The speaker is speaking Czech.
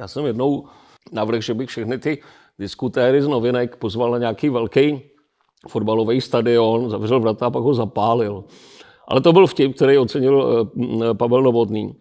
Já jsem jednou navrhl, že bych všechny ty diskutéry z novinek pozval na nějaký velký fotbalový stadion, zavřel vrata a pak ho zapálil. Ale to byl vtip, který ocenil eh, Pavel Novotný.